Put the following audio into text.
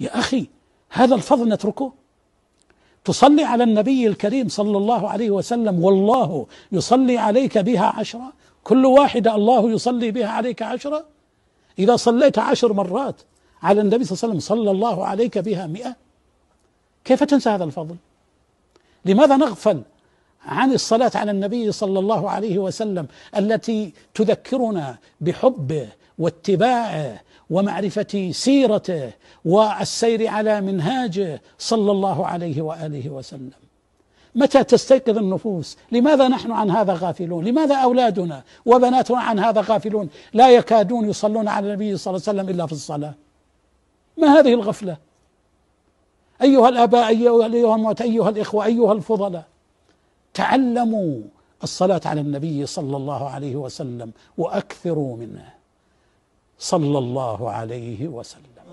يا أخي هذا الفضل نتركه تصلي على النبي الكريم صلى الله عليه وسلم والله يصلي عليك بها عشرة كل واحدة الله يصلي بها عليك عشرة إذا صليت عشر مرات على النبي صلى الله عليه وسلم صلى الله عليك بها مئة كيف تنسى هذا الفضل لماذا نغفل عن الصلاة على النبي صلى الله عليه وسلم التي تذكرنا بحبه واتباعه ومعرفة سيرته والسير على منهاجه صلى الله عليه واله وسلم. متى تستيقظ النفوس؟ لماذا نحن عن هذا غافلون؟ لماذا اولادنا وبناتنا عن هذا غافلون؟ لا يكادون يصلون على النبي صلى الله عليه وسلم الا في الصلاه. ما هذه الغفله؟ ايها الاباء ايها الموت ايها الاخوه ايها الفضلاء تعلموا الصلاه على النبي صلى الله عليه وسلم واكثروا منها صلى الله عليه وسلم